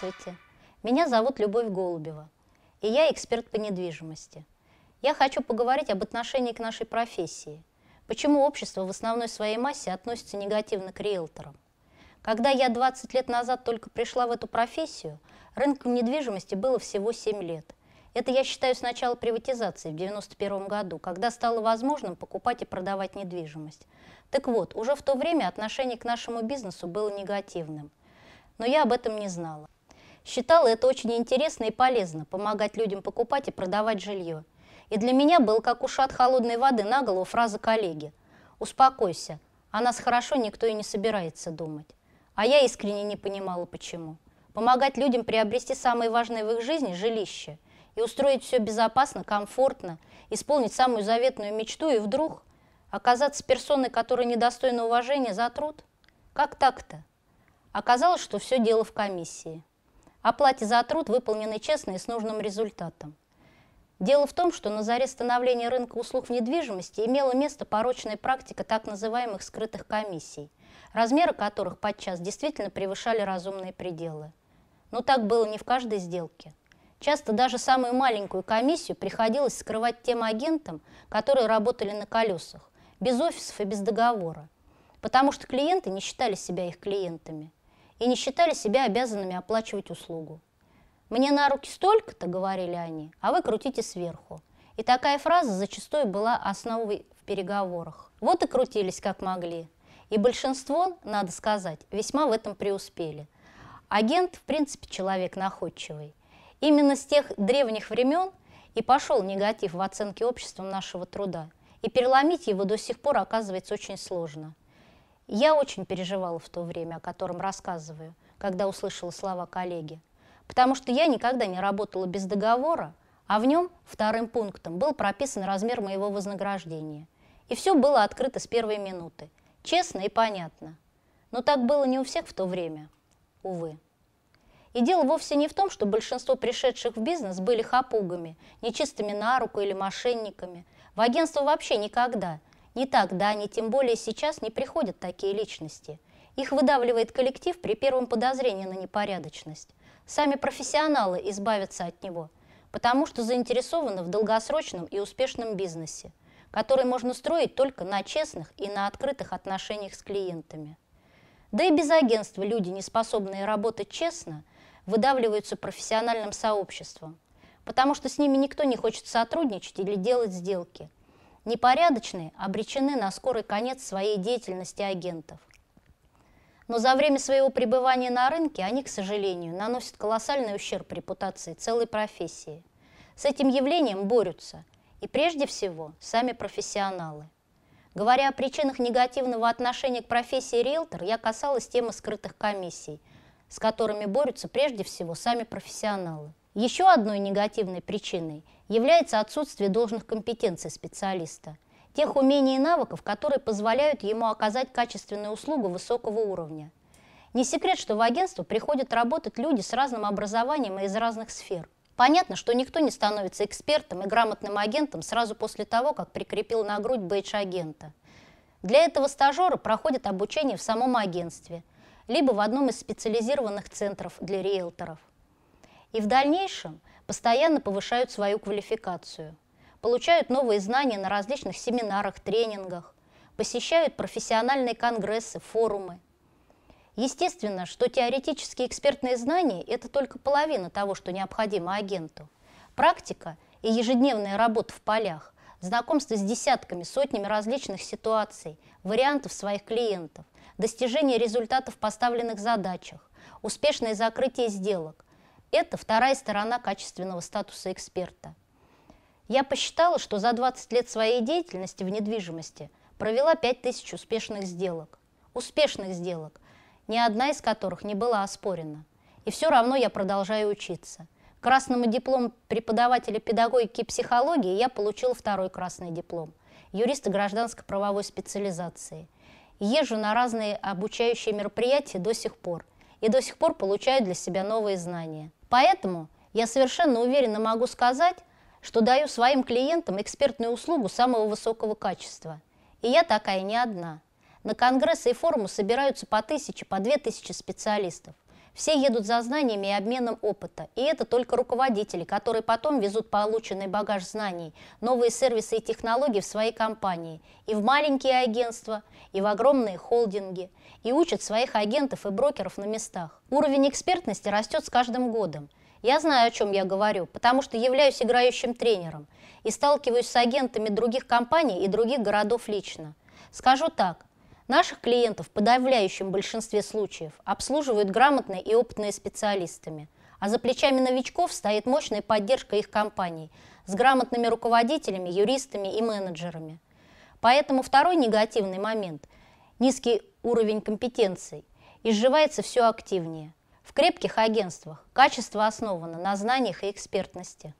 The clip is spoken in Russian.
Здравствуйте, меня зовут Любовь Голубева, и я эксперт по недвижимости. Я хочу поговорить об отношении к нашей профессии, почему общество в основной своей массе относится негативно к риэлторам. Когда я 20 лет назад только пришла в эту профессию, рынку недвижимости было всего 7 лет. Это я считаю с начала приватизации в 1991 году, когда стало возможным покупать и продавать недвижимость. Так вот, уже в то время отношение к нашему бизнесу было негативным – но я об этом не знала. Считала это очень интересно и полезно – помогать людям покупать и продавать жилье. И для меня был как ушат холодной воды на голову фраза коллеги. «Успокойся, о нас хорошо никто и не собирается думать». А я искренне не понимала, почему. Помогать людям приобрести самое важное в их жизни – жилище. И устроить все безопасно, комфортно, исполнить самую заветную мечту и вдруг оказаться персоной, которая недостойна уважения за труд? Как так-то? Оказалось, что все дело в комиссии – оплате за труд, выполненный честно и с нужным результатом. Дело в том, что на заре становления рынка услуг в недвижимости имела место порочная практика так называемых скрытых комиссий, размеры которых подчас действительно превышали разумные пределы. Но так было не в каждой сделке. Часто даже самую маленькую комиссию приходилось скрывать тем агентам, которые работали на колесах, без офисов и без договора, потому что клиенты не считали себя их клиентами – и не считали себя обязанными оплачивать услугу. «Мне на руки столько-то», — говорили они, — «а вы крутите сверху». И такая фраза зачастую была основой в переговорах. Вот и крутились как могли. И большинство, надо сказать, весьма в этом преуспели. Агент, в принципе, человек находчивый. Именно с тех древних времен и пошел негатив в оценке обществом нашего труда. И переломить его до сих пор оказывается очень сложно. Я очень переживала в то время, о котором рассказываю, когда услышала слова коллеги, потому что я никогда не работала без договора, а в нем вторым пунктом был прописан размер моего вознаграждения. И все было открыто с первой минуты, честно и понятно. Но так было не у всех в то время, увы. И дело вовсе не в том, что большинство пришедших в бизнес были хапугами, нечистыми на руку или мошенниками. В агентство вообще никогда ни тогда, ни тем более сейчас не приходят такие личности. Их выдавливает коллектив при первом подозрении на непорядочность. Сами профессионалы избавятся от него, потому что заинтересованы в долгосрочном и успешном бизнесе, который можно строить только на честных и на открытых отношениях с клиентами. Да и без агентства люди, не способные работать честно, выдавливаются профессиональным сообществом, потому что с ними никто не хочет сотрудничать или делать сделки – непорядочные обречены на скорый конец своей деятельности агентов. Но за время своего пребывания на рынке они, к сожалению, наносят колоссальный ущерб репутации целой профессии. С этим явлением борются, и прежде всего, сами профессионалы. Говоря о причинах негативного отношения к профессии риэлтор, я касалась темы скрытых комиссий, с которыми борются прежде всего сами профессионалы. Еще одной негативной причиной является отсутствие должных компетенций специалиста, тех умений и навыков, которые позволяют ему оказать качественную услугу высокого уровня. Не секрет, что в агентство приходят работать люди с разным образованием и из разных сфер. Понятно, что никто не становится экспертом и грамотным агентом сразу после того, как прикрепил на грудь бейдж агента. Для этого стажеры проходят обучение в самом агентстве, либо в одном из специализированных центров для риэлторов и в дальнейшем постоянно повышают свою квалификацию, получают новые знания на различных семинарах, тренингах, посещают профессиональные конгрессы, форумы. Естественно, что теоретические экспертные знания – это только половина того, что необходимо агенту. Практика и ежедневная работа в полях, знакомство с десятками, сотнями различных ситуаций, вариантов своих клиентов, достижение результатов в поставленных задачах, успешное закрытие сделок, это вторая сторона качественного статуса эксперта. Я посчитала, что за 20 лет своей деятельности в недвижимости провела 5000 успешных сделок. Успешных сделок, ни одна из которых не была оспорена. И все равно я продолжаю учиться. Красному диплому преподавателя педагогики и психологии я получила второй красный диплом юриста гражданско-правовой специализации. Езжу на разные обучающие мероприятия до сих пор – и до сих пор получаю для себя новые знания. Поэтому я совершенно уверенно могу сказать, что даю своим клиентам экспертную услугу самого высокого качества. И я такая не одна. На конгрессы и форумы собираются по тысяче, по две тысячи специалистов. Все едут за знаниями и обменом опыта. И это только руководители, которые потом везут полученный багаж знаний, новые сервисы и технологии в свои компании. И в маленькие агентства, и в огромные холдинги. И учат своих агентов и брокеров на местах. Уровень экспертности растет с каждым годом. Я знаю, о чем я говорю, потому что являюсь играющим тренером и сталкиваюсь с агентами других компаний и других городов лично. Скажу так, Наших клиентов в подавляющем большинстве случаев обслуживают грамотные и опытные специалистами, а за плечами новичков стоит мощная поддержка их компаний с грамотными руководителями, юристами и менеджерами. Поэтому второй негативный момент – низкий уровень компетенций – изживается все активнее. В крепких агентствах качество основано на знаниях и экспертности.